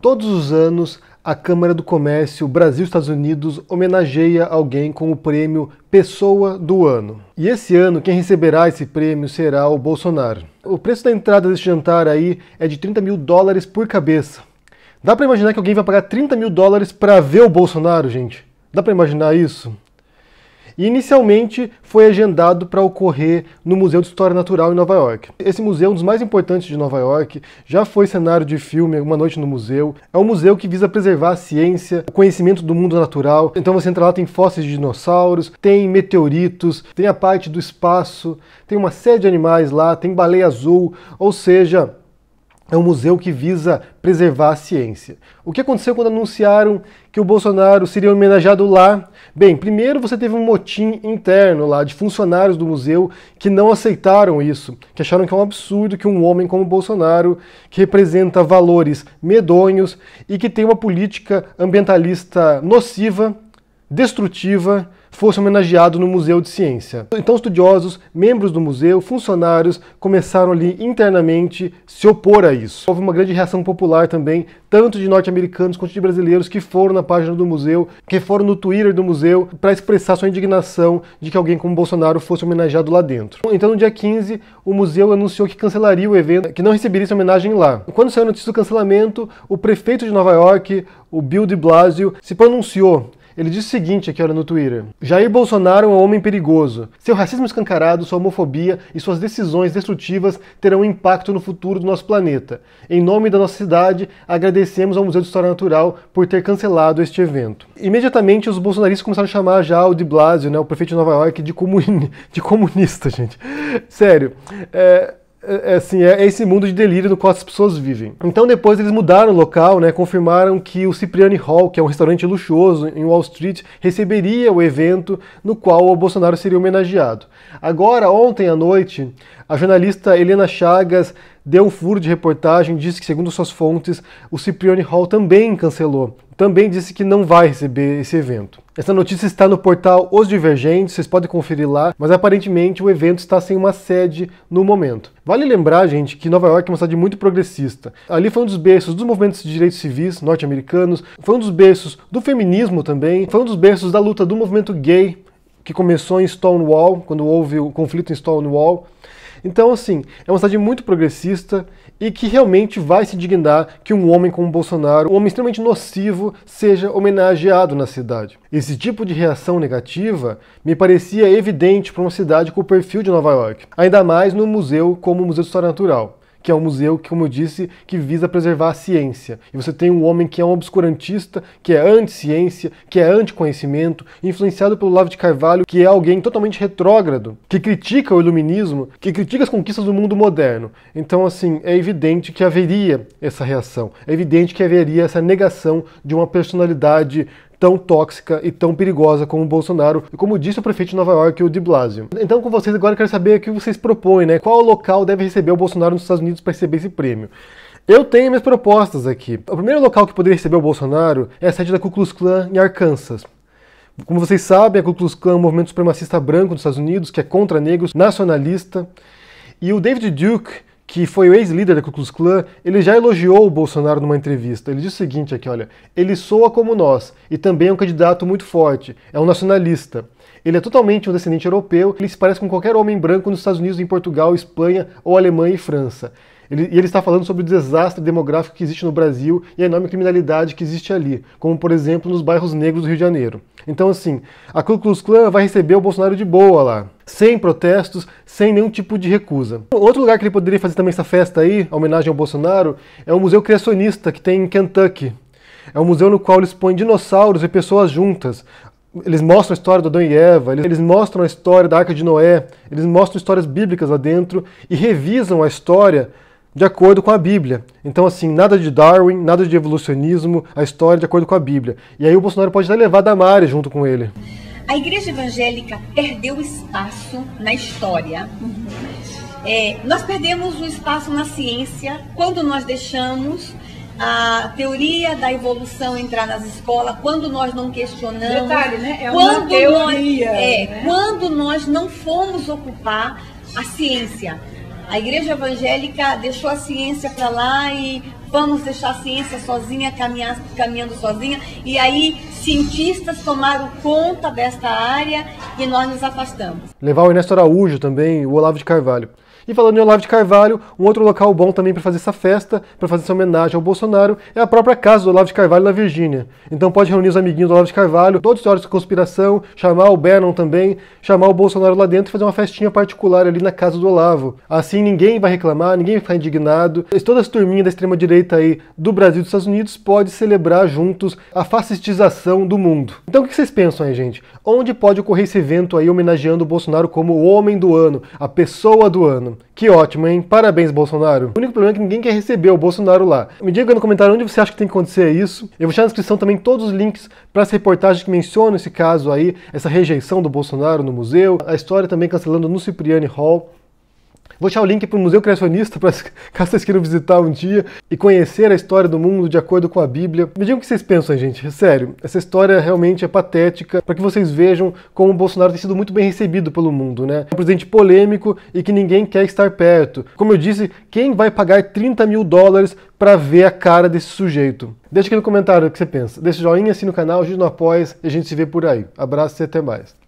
Todos os anos, a Câmara do Comércio Brasil-Estados Unidos homenageia alguém com o prêmio Pessoa do Ano. E esse ano, quem receberá esse prêmio será o Bolsonaro. O preço da entrada deste jantar aí é de 30 mil dólares por cabeça. Dá para imaginar que alguém vai pagar 30 mil dólares para ver o Bolsonaro, gente? Dá para imaginar isso? e inicialmente foi agendado para ocorrer no Museu de História Natural em Nova York. Esse museu é um dos mais importantes de Nova York, já foi cenário de filme Uma Noite no Museu. É um museu que visa preservar a ciência, o conhecimento do mundo natural. Então você entra lá, tem fósseis de dinossauros, tem meteoritos, tem a parte do espaço, tem uma série de animais lá, tem baleia azul, ou seja, é um museu que visa preservar a ciência. O que aconteceu quando anunciaram que o Bolsonaro seria homenageado lá? Bem, primeiro você teve um motim interno lá de funcionários do museu que não aceitaram isso, que acharam que é um absurdo que um homem como Bolsonaro, que representa valores medonhos e que tem uma política ambientalista nociva, destrutiva fosse homenageado no Museu de Ciência. Então estudiosos, membros do museu, funcionários começaram ali internamente se opor a isso. Houve uma grande reação popular também, tanto de norte-americanos quanto de brasileiros que foram na página do museu, que foram no Twitter do museu para expressar sua indignação de que alguém como Bolsonaro fosse homenageado lá dentro. Então no dia 15, o museu anunciou que cancelaria o evento, que não receberia essa homenagem lá. Quando saiu a notícia do cancelamento, o prefeito de Nova York, o Bill de Blasio, se pronunciou ele diz o seguinte aqui, olha, no Twitter. Jair Bolsonaro é um homem perigoso. Seu racismo escancarado, sua homofobia e suas decisões destrutivas terão impacto no futuro do nosso planeta. Em nome da nossa cidade, agradecemos ao Museu de História Natural por ter cancelado este evento. Imediatamente, os bolsonaristas começaram a chamar já o de Blasio, né, o prefeito de Nova York, de, comuni de comunista, gente. Sério. É é, é, assim, é esse mundo de delírio no qual as pessoas vivem. Então depois eles mudaram o local, né, confirmaram que o Cipriani Hall, que é um restaurante luxuoso em Wall Street, receberia o evento no qual o Bolsonaro seria homenageado. Agora, ontem à noite, a jornalista Helena Chagas deu um furo de reportagem, disse que, segundo suas fontes, o Cipriani Hall também cancelou. Também disse que não vai receber esse evento. Essa notícia está no portal Os Divergentes, vocês podem conferir lá, mas aparentemente o evento está sem uma sede no momento. Vale lembrar, gente, que Nova York é uma cidade muito progressista. Ali foi um dos berços dos movimentos de direitos civis norte-americanos, foi um dos berços do feminismo também, foi um dos berços da luta do movimento gay, que começou em Stonewall, quando houve o conflito em Stonewall. Então, assim, é uma cidade muito progressista e que realmente vai se indignar que um homem como Bolsonaro, um homem extremamente nocivo, seja homenageado na cidade. Esse tipo de reação negativa me parecia evidente para uma cidade com o perfil de Nova York, ainda mais no museu como o Museu de História Natural que é um museu que, como eu disse, que visa preservar a ciência. E você tem um homem que é um obscurantista, que é anti-ciência, que é anti-conhecimento, influenciado pelo Olavo de Carvalho, que é alguém totalmente retrógrado, que critica o iluminismo, que critica as conquistas do mundo moderno. Então, assim, é evidente que haveria essa reação, é evidente que haveria essa negação de uma personalidade tão tóxica e tão perigosa como o Bolsonaro e como disse o prefeito de Nova York, o de Blasio. Então com vocês agora eu quero saber o que vocês propõem, né? Qual local deve receber o Bolsonaro nos Estados Unidos para receber esse prêmio? Eu tenho minhas propostas aqui. O primeiro local que poderia receber o Bolsonaro é a sede da Ku Klux Klan em Arkansas. Como vocês sabem, a Ku Klux Klan é um movimento supremacista branco nos Estados Unidos que é contra negros, nacionalista. E o David Duke que foi o ex-líder da Ku Klux Klan, ele já elogiou o Bolsonaro numa entrevista. Ele disse o seguinte aqui, olha, ele soa como nós e também é um candidato muito forte, é um nacionalista. Ele é totalmente um descendente europeu, ele se parece com qualquer homem branco nos Estados Unidos, em Portugal, Espanha ou Alemanha e França. Ele, e ele está falando sobre o desastre demográfico que existe no Brasil e a enorme criminalidade que existe ali, como por exemplo nos bairros negros do Rio de Janeiro. Então, assim, a Ku Klux Klan vai receber o Bolsonaro de boa lá, sem protestos, sem nenhum tipo de recusa. Outro lugar que ele poderia fazer também essa festa aí, a homenagem ao Bolsonaro, é o Museu Criacionista que tem em Kentucky. É um museu no qual eles põem dinossauros e pessoas juntas. Eles mostram a história do Adão e Eva, eles mostram a história da Arca de Noé, eles mostram histórias bíblicas lá dentro e revisam a história de acordo com a Bíblia. Então, assim, nada de Darwin, nada de evolucionismo, a história é de acordo com a Bíblia. E aí o Bolsonaro pode até levar Damares junto com ele. A igreja evangélica perdeu espaço na história. É, nós perdemos o espaço na ciência quando nós deixamos a teoria da evolução entrar nas escolas, quando nós não questionamos. Detalhe, né? É quando teoria, Nós, é, né? Quando nós não fomos ocupar a ciência. A igreja evangélica deixou a ciência para lá e vamos deixar a ciência sozinha, caminhar, caminhando sozinha. E aí, cientistas tomaram conta desta área e nós nos afastamos. Levar o Ernesto Araújo também, o Olavo de Carvalho. E falando em Olavo de Carvalho, um outro local bom também para fazer essa festa, para fazer essa homenagem ao Bolsonaro, é a própria casa do Olavo de Carvalho na Virgínia. Então pode reunir os amiguinhos do Olavo de Carvalho, todos os teóricos de conspiração, chamar o Bannon também, chamar o Bolsonaro lá dentro e fazer uma festinha particular ali na casa do Olavo. Assim ninguém vai reclamar, ninguém vai ficar indignado. Todas as turminhas da extrema-direita aí do Brasil e dos Estados Unidos pode celebrar juntos a fascistização do mundo. Então o que vocês pensam aí, gente? Onde pode ocorrer esse evento aí homenageando o Bolsonaro como o homem do ano, a pessoa do ano? Que ótimo, hein? Parabéns, Bolsonaro. O único problema é que ninguém quer receber o Bolsonaro lá. Me diga no comentário onde você acha que tem que acontecer isso. Eu vou deixar na descrição também todos os links para essa reportagem que menciona esse caso aí, essa rejeição do Bolsonaro no museu, a história também cancelando no Cipriani Hall. Vou deixar o link para o Museu Criacionista, para caso vocês queiram visitar um dia e conhecer a história do mundo de acordo com a Bíblia. Me digam o que vocês pensam, gente. É sério, essa história realmente é patética para que vocês vejam como o Bolsonaro tem sido muito bem recebido pelo mundo, né? Um presidente polêmico e que ninguém quer estar perto. Como eu disse, quem vai pagar 30 mil dólares para ver a cara desse sujeito? Deixa aqui no comentário o que você pensa. Deixa o joinha, assina o canal, ajude no apoia e a gente se vê por aí. Abraço e até mais.